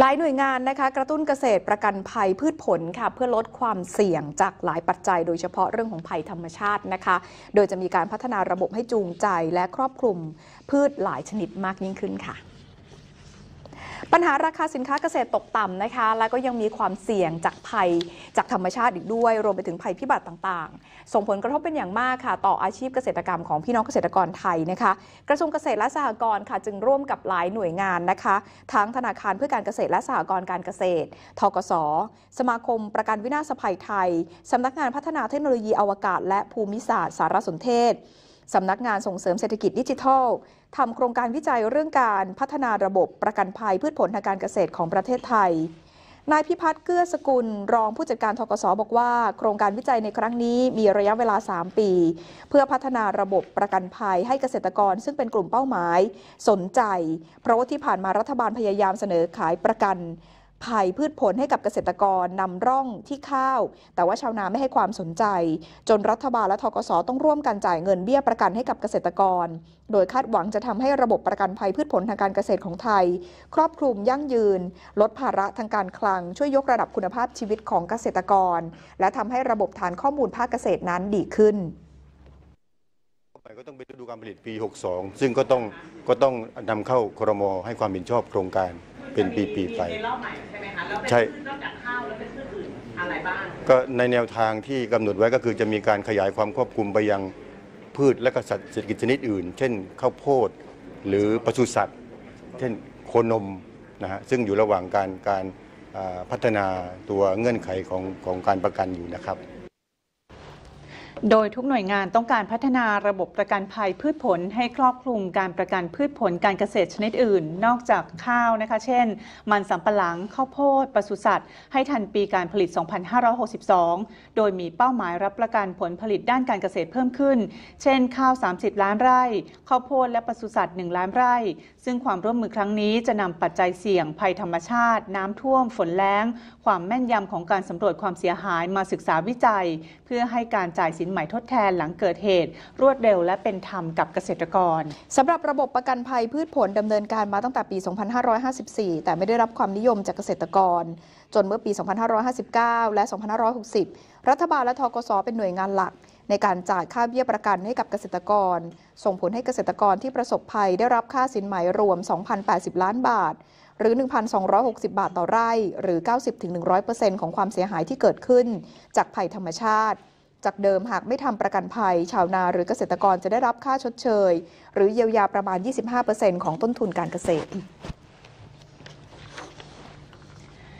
หลายหน่วยงานนะคะ กระตุ้นเกษตรประกันภัยพืชผลค่ะเพื่อลดความเสี่ยงจากหลายปัจจัยโดยเฉพาะเรื่องของภัยธรรมชาตินะคะ โดยจะมีการพัฒนาระบบให้จูงใจและครอบคลุม พืชหลายชนิดมากยิ่งขึ้นค่ะปัญหาราคาสินค้าเกษตรตกต่ำนะคะแล้วก็ยังมีความเสี่ยงจากภัย จากธรรมชาติอีกด้วย รวมไปถึงภัยพิบัติต่างๆ ส่งผลกระทบเป็นอย่างมากค่ะต่ออาชีพเกษตรกรรมของพี่น้องเกษตรกรไทยนะคะกระทรวงเกษตรและสหกรณ์ค่ะจึงร่วมกับหลายหน่วยงานนะคะ ทั้งธนาคารเพื่อการเกษตรและสหกรณ์การเกษตร ทกศสมาคมประกันวินาศภัยไทยสำนักงานพัฒนาเทคโนโลยีอวกาศ และภูมิศาสตร์สารสนเทศสำนักงานส่งเสริมเศรษฐกิจดิจิทัลทำโครงการวิจัยเรื่องการพัฒนาระบบประกันภัยพืชผลทางการเกษตรของประเทศไทย นายพิพัฒน์เกื้อสกุล รองผู้จัดการทกศบอกว่า โครงการวิจัยในครั้งนี้มีระยะเวลา 3 ปี เพื่อพัฒนาระบบประกันภัยให้เกษตรกร ซึ่งเป็นกลุ่มเป้าหมาย สนใจเพราะว่าที่ผ่านมารัฐบาลพยายามเสนอขายประกันภัยพืชผลให้กับเกษตรกรนำร่องที่ข้าว แต่ว่าชาวนาไม่ให้ความสนใจ จนรัฐบาลและทกศต้องร่วมกันจ่ายเงินเบี้ยประกันให้กับเกษตรกร โดยคาดหวังจะทำให้ระบบประกันภัยพืชผลทางการเกษตรของไทย ครอบคลุมยั่งยืน ลดภาระทางการคลัง ช่วยยกระดับคุณภาพชีวิตของเกษตรกร และทำให้ระบบฐานข้อมูลภาคเกษตรนั้นดีขึ้นไปก็ต้องไปดูการผลิตปี 62 ซึ่งก็ต้องก็ต้องนำเข้าครมให้ความเห็นชอบโครงการเป็นปีๆไปใช่ไหมคใช่นอกจากข้าวแล้วเป็นพืชอื่นไบ้างก็ในแนวทางที่กำหนดไว้ก็คือจะมีการขยายความควบคุมไปยังพืชและกษัตริย์เศรษฐกิจชนิดอื่น เช่น ข้าวโพดหรือปศุสัตว์ เช่นโคนมนะฮะซึ่งอยู่ระหว่างการการพัฒนาตัวเงื่อนไขของของการประกันอยู่นะครับโดยทุกหน่วยงานต้องการพัฒนาระบบประกันภัยพืชผลให้ครอบคลุมการประกันพืชผลการเกษตรชนิดอื่น นอกจากข้าวนะคะ เช่น มันสำปะหลังข้าวโพดปศุสัตว์ให้ทันปีการผลิต 2562 โดยมีเป้าหมายรับประกันผลผลิตด้านการเกษตรเพิ่มขึ้น เช่น ข้าว 30 ล้านไร่ ข้าวโพดและปศุสัตว์ 1 ล้านไร่ ซึ่งความร่วมมือครั้งนี้ จะนำปัจจัยเสี่ยงภัยธรรมชาติ น้ำท่วม ฝนแล้ง ความแม่นยำของการสำรวจความเสียหายมาศึกษาวิจัย เพื่อให้การจ่ายสินใหม่ทดแทนหลังเกิดเหตุรวดเร็วและเป็นธรรมกับเกษตรกร สำหรับระบบประกันภัยพืชผลดำเนินการมาตั้งแต่ปี 2554 แต่ไม่ได้รับความนิยมจากเกษตรกร จนเมื่อปี 2559 และ 2560 รัฐบาลและทกศเป็นหน่วยงานหลัก ในการจ่ายค่าเบี้ยประกันให้กับเกษตรกร ส่งผลให้เกษตรกรที่ประสบภัยได้รับค่าสินไหมรวม 2,080 ล้านบาทหรือ 1,260 บาทต่อไร่ หรือ 90-100%ของความเสียหายที่เกิดขึ้น จากภัยธรรมชาติจากเดิมหากไม่ทำประกันภัย ชาวนาหรือเกษตรกรจะได้รับค่าชดเชย หรือเยียวยาประมาณ 25%ของต้นทุนการเกษตร